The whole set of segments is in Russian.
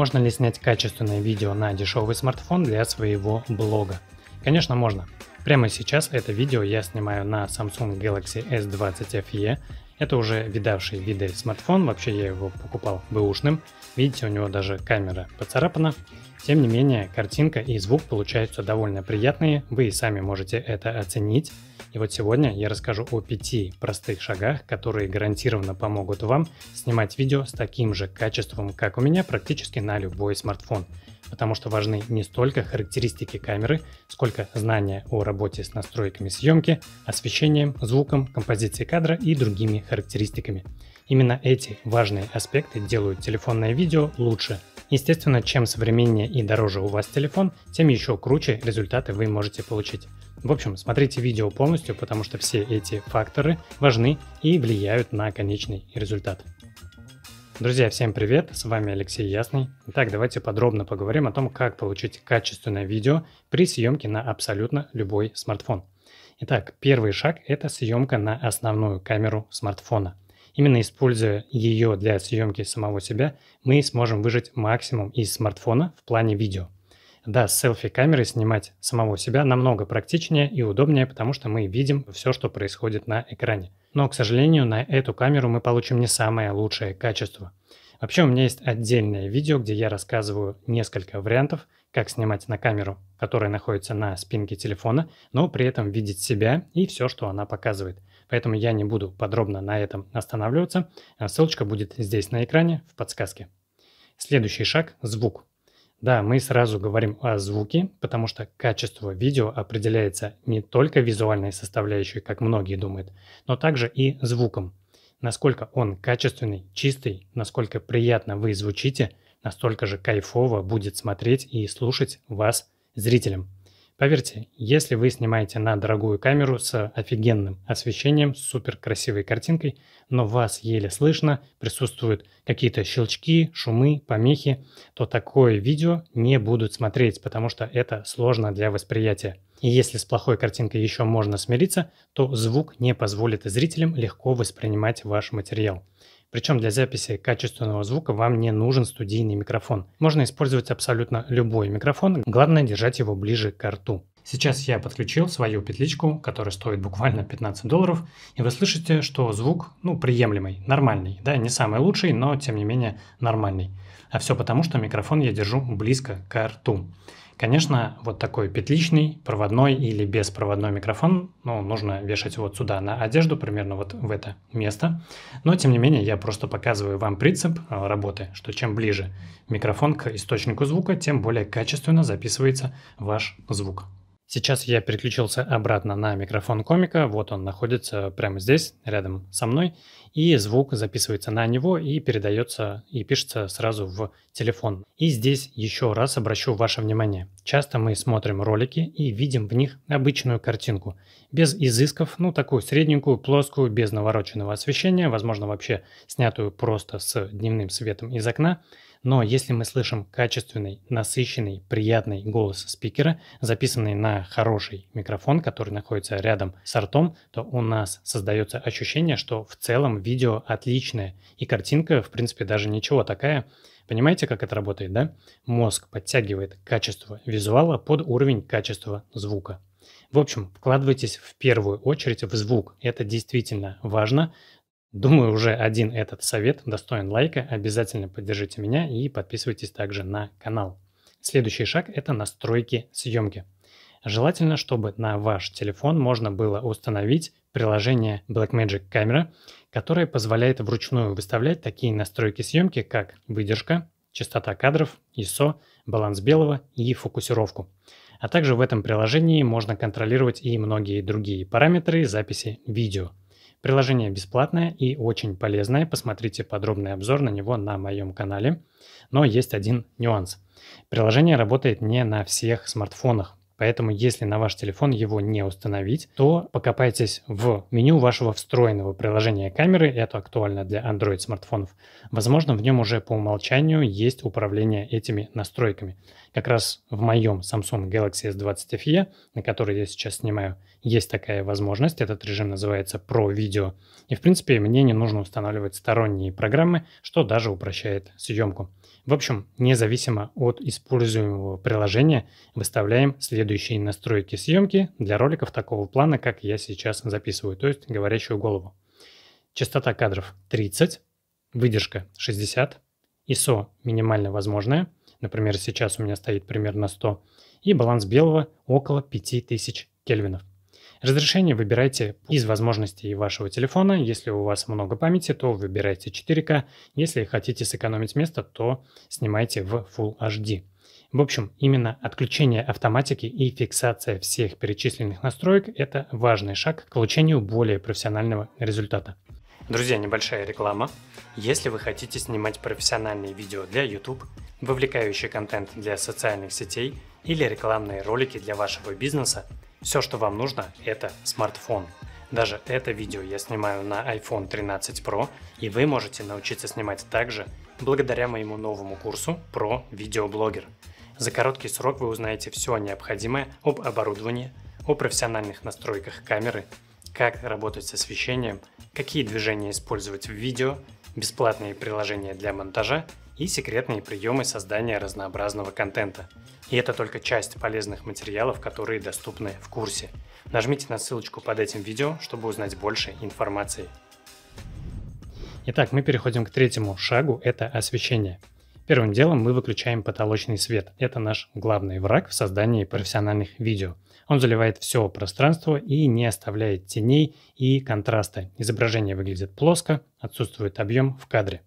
Можно ли снять качественное видео на дешевый смартфон для своего блога? Конечно, можно. Прямо сейчас это видео я снимаю на Samsung Galaxy S20 FE. Это уже видавший виды смартфон, вообще я его покупал бэушным. Видите, у него даже камера поцарапана. Тем не менее, картинка и звук получаются довольно приятные, вы и сами можете это оценить. И вот сегодня я расскажу о пяти простых шагах, которые гарантированно помогут вам снимать видео с таким же качеством, как у меня практически на любой смартфон. Потому что важны не столько характеристики камеры, сколько знания о работе с настройками съемки, освещением, звуком, композицией кадра и другими характеристиками. Именно эти важные аспекты делают телефонное видео лучше – Естественно, чем современнее и дороже у вас телефон, тем еще круче результаты вы можете получить. В общем, смотрите видео полностью, потому что все эти факторы важны и влияют на конечный результат. Друзья, всем привет! С вами Алексей Ясный. Итак, давайте подробно поговорим о том, как получить качественное видео при съемке на абсолютно любой смартфон. Итак, первый шаг – это съемка на основную камеру смартфона – Именно используя ее для съемки самого себя, мы сможем выжать максимум из смартфона в плане видео. Да, с селфи-камерой снимать самого себя намного практичнее и удобнее, потому что мы видим все, что происходит на экране. Но, к сожалению, на эту камеру мы получим не самое лучшее качество. Вообще, у меня есть отдельное видео, где я рассказываю несколько вариантов, как снимать на камеру, которая находится на спинке телефона, но при этом видеть себя и все, что она показывает – Поэтому я не буду подробно на этом останавливаться. А ссылочка будет здесь на экране в подсказке. Следующий шаг – звук. Да, мы сразу говорим о звуке, потому что качество видео определяется не только визуальной составляющей, как многие думают, но также и звуком. Насколько он качественный, чистый, насколько приятно вы звучите, настолько же кайфово будет смотреть и слушать вас, зрителям. Поверьте, если вы снимаете на дорогую камеру с офигенным освещением, с супер красивой картинкой, но вас еле слышно, присутствуют какие-то щелчки, шумы, помехи, то такое видео не будут смотреть, потому что это сложно для восприятия. И если с плохой картинкой еще можно смириться, то звук не позволит зрителям легко воспринимать ваш материал. Причем для записи качественного звука вам не нужен студийный микрофон. Можно использовать абсолютно любой микрофон, главное держать его ближе к рту. Сейчас я подключил свою петличку, которая стоит буквально 15 долларов, и вы слышите, что звук, ну, приемлемый, нормальный, да, не самый лучший, но тем не менее нормальный. А все потому, что микрофон я держу близко к рту. Конечно, вот такой петличный, проводной или беспроводной микрофон, ну, нужно вешать вот сюда на одежду, примерно вот в это место. Но, тем не менее, я просто показываю вам принцип а, работы, что чем ближе микрофон к источнику звука, тем более качественно записывается ваш звук. Сейчас я переключился обратно на микрофон комика. Вот он находится прямо здесь, рядом со мной. И звук записывается на него и передается и пишется сразу в телефон. И здесь еще раз обращу ваше внимание. Часто мы смотрим ролики и видим в них обычную картинку. Без изысков, ну такую средненькую, плоскую, без навороченного освещения, возможно вообще снятую просто с дневным светом из окна. Но если мы слышим качественный, насыщенный, приятный голос спикера, записанный на хороший микрофон, который находится рядом с ртом, то у нас создается ощущение, что в целом видео отличное, и картинка, в принципе, даже ничего такая. Понимаете, как это работает, да? Мозг подтягивает качество визуала под уровень качества звука. В общем, вкладывайтесь в первую очередь в звук. Это действительно важно, Думаю, уже один этот совет достоин лайка. Обязательно поддержите меня и подписывайтесь также на канал. Следующий шаг – это настройки съемки. Желательно, чтобы на ваш телефон можно было установить приложение Blackmagic Camera, которое позволяет вручную выставлять такие настройки съемки, как выдержка, частота кадров, ISO, баланс белого и фокусировку. А также в этом приложении можно контролировать и многие другие параметры записи видео – Приложение бесплатное и очень полезное. Посмотрите подробный обзор на него на моем канале. Но есть один нюанс. Приложение работает не на всех смартфонах. Поэтому, если на ваш телефон его не установить, то покопайтесь в меню вашего встроенного приложения камеры. Это актуально для Android смартфонов. Возможно, в нем уже по умолчанию есть управление этими настройками. Как раз в моем Samsung Galaxy S20 FE, на который я сейчас снимаю, есть такая возможность. Этот режим называется Pro Video. И, в принципе, мне не нужно устанавливать сторонние программы, что даже упрощает съемку. В общем, независимо от используемого приложения, выставляем следующий следующие настройки съемки для роликов такого плана, как я сейчас записываю, то есть говорящую голову. Частота кадров 30, выдержка 60, ISO минимально возможное, например, сейчас у меня стоит примерно 100, и баланс белого около 5000 кельвинов. Разрешение выбирайте из возможностей вашего телефона. Если у вас много памяти, то выбирайте 4К. Если хотите сэкономить место, то снимайте в Full HD. В общем, именно отключение автоматики и фиксация всех перечисленных настроек – это важный шаг к получению более профессионального результата. Друзья, небольшая реклама. Если вы хотите снимать профессиональные видео для YouTube, вовлекающий контент для социальных сетей или рекламные ролики для вашего бизнеса, все, что вам нужно, это смартфон. Даже это видео я снимаю на iPhone 13 Pro, и вы можете научиться снимать также благодаря моему новому курсу про видеоблогер – за короткий срок вы узнаете все необходимое об оборудовании, о профессиональных настройках камеры, как работать с освещением, какие движения использовать в видео, бесплатные приложения для монтажа и секретные приемы создания разнообразного контента. И это только часть полезных материалов, которые доступны в курсе. Нажмите на ссылочку под этим видео, чтобы узнать больше информации. Итак, мы переходим к третьему шагу – это освещение. Первым делом мы выключаем потолочный свет. Это наш главный враг в создании профессиональных видео. Он заливает все пространство и не оставляет теней и контраста. Изображение выглядит плоско, отсутствует объем в кадре.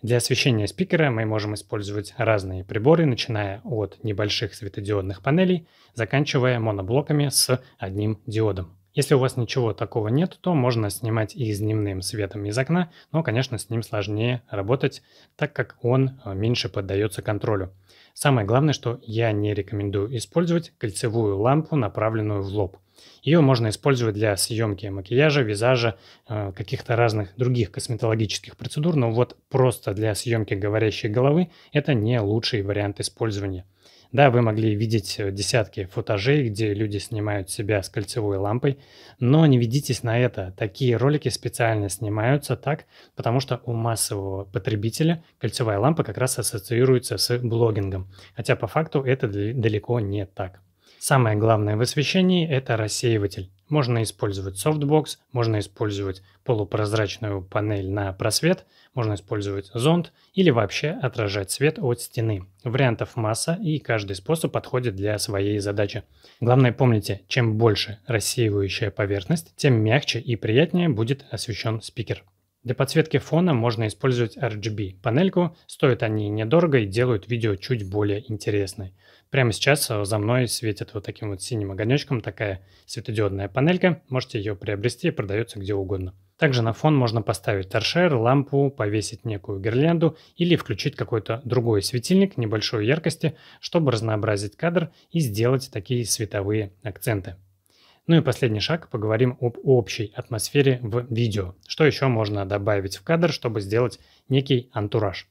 Для освещения спикера мы можем использовать разные приборы, начиная от небольших светодиодных панелей, заканчивая моноблоками с одним диодом. Если у вас ничего такого нет, то можно снимать и с дневным светом из окна, но, конечно, с ним сложнее работать, так как он э, меньше поддается контролю. Самое главное, что я не рекомендую использовать кольцевую лампу, направленную в лоб. Ее можно использовать для съемки макияжа, визажа, э, каких-то разных других косметологических процедур, но вот просто для съемки говорящей головы это не лучший вариант использования. Да, вы могли видеть э, десятки футажей, где люди снимают себя с кольцевой лампой, но не ведитесь на это. Такие ролики специально снимаются так, потому что у массового потребителя кольцевая лампа как раз ассоциируется с блогингом. Хотя по факту это далеко не так. Самое главное в освещении – это рассеиватель. Можно использовать софтбокс, можно использовать полупрозрачную панель на просвет, можно использовать зонд или вообще отражать свет от стены. Вариантов масса и каждый способ подходит для своей задачи. Главное помните, чем больше рассеивающая поверхность, тем мягче и приятнее будет освещен спикер. Для подсветки фона можно использовать RGB-панельку, стоят они недорого и делают видео чуть более интересной. Прямо сейчас э, за мной светит вот таким вот синим огонечком такая светодиодная панелька, можете ее приобрести, продается где угодно. Также на фон можно поставить торшер, лампу, повесить некую гирлянду или включить какой-то другой светильник небольшой яркости, чтобы разнообразить кадр и сделать такие световые акценты. Ну и последний шаг, поговорим об общей атмосфере в видео. Что еще можно добавить в кадр, чтобы сделать некий антураж?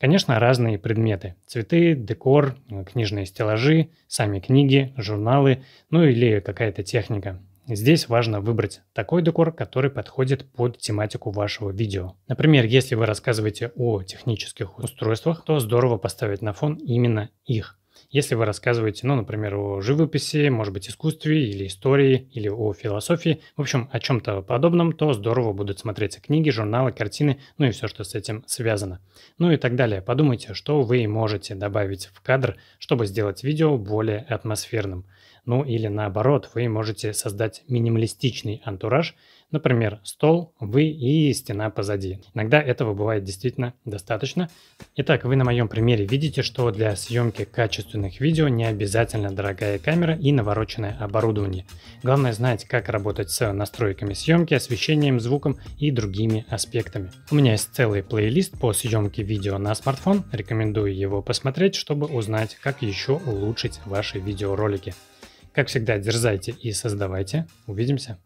Конечно, разные предметы. Цветы, декор, книжные стеллажи, сами книги, журналы, ну или какая-то техника. Здесь важно выбрать такой декор, который подходит под тематику вашего видео. Например, если вы рассказываете о технических устройствах, то здорово поставить на фон именно их – если вы рассказываете, ну, например, о живописи, может быть, искусстве или истории, или о философии, в общем, о чем-то подобном, то здорово будут смотреться книги, журналы, картины, ну и все, что с этим связано. Ну и так далее. Подумайте, что вы можете добавить в кадр, чтобы сделать видео более атмосферным. Ну или наоборот, вы можете создать минималистичный антураж – Например, стол, вы и стена позади. Иногда этого бывает действительно достаточно. Итак, вы на моем примере видите, что для съемки качественных видео не обязательно дорогая камера и навороченное оборудование. Главное знать, как работать с настройками съемки, освещением, звуком и другими аспектами. У меня есть целый плейлист по съемке видео на смартфон, рекомендую его посмотреть, чтобы узнать, как еще улучшить ваши видеоролики. Как всегда, дерзайте и создавайте. Увидимся!